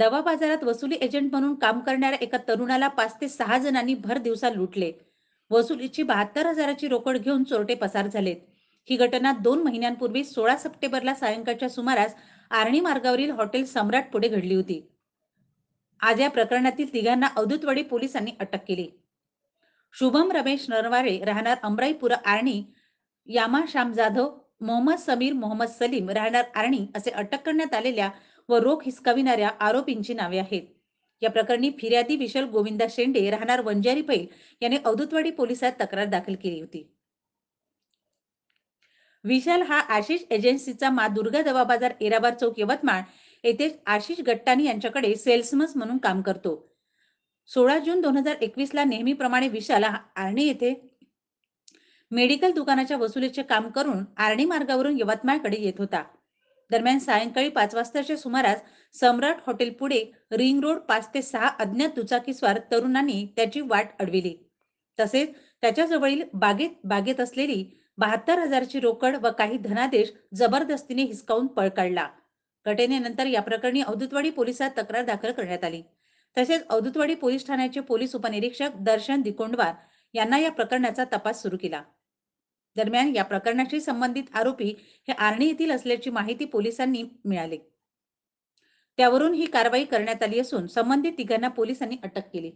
दवा बाजारात वसुली एजंट म्हणून काम करणाऱ्या एका तरुणाला पाच ते सहा जणांनी भर दिवसा लुटले वसुलीची बहात्तर हजाराची रोकड घेऊन चोरटे पसार झालेत ही घटना दोन महिन्यांपूर्वी सोळा सप्टेंबरला सायंकाळच्या सुमारास आर्णी मार्गावरील हॉटेल सम्राट पुढे घडली होती आज या प्रकरणातील तिघांना अवधूतवाडी पोलिसांनी अटक केली शुभम रमेश नरवारे राहणार अमराईपुरा आर्णी यामा श्याम जाधव मोहम्मद समीर मोहम्मद सलीम राहणार आर्णी असे अटक करण्यात आलेल्या व रोख हिसकाविणाऱ्या आरोपींची नावे आहेत या प्रकरणी फिर्यादी विशाल गोविंदा शेंडे राहणार वंजारी पैल याने अवधूतवाडी पोलिसात तक्रार दाखल केली होती विशाल हा आशिष एजन्सीचा मा दुर्गा दवा बाजार एराबार चौक यवतमाळ येथे आशिष गट्टानी यांच्याकडे सेल्समन म्हणून काम करतो सोळा जून दोन हजार एकवीस ला नेहमीप्रमाणे विशाल आर्णी येथे मेडिकल दुकानाच्या वसुलीचे काम करून आर्णी मार्गावरून यवतमाळकडे येत होता दरम्यान सायंकाळी पाच वाजताच्या सुमारास सम्राट हॉटेल पुढे रिंग रोड पाच ते सहा अज्ञात दुचाकीस्वार तरुणांनी त्याची वाट अडविली तसेच त्याच्याजवळील बागेत बागेत असलेली बहात्तर हजारची रोकड व काही धनादेश जबरदस्तीने हिसकावून पळ काढला घटनेनंतर या प्रकरणी अवधूतवाडी पोलिसात तक्रार दाखल करण्यात आली तसेच अवधूतवाडी पोलीस ठाण्याचे पोलीस उपनिरीक्षक दर्शन दिकोंडवार यांना या प्रकरणाचा तपास सुरू केला दरम्यान या प्रकरणाशी संबंधित आरोपी हे आर्णी येथील असल्याची माहिती पोलिसांनी मिळाली त्यावरून ही कारवाई करण्यात आली असून संबंधित तिघांना पोलिसांनी अटक केली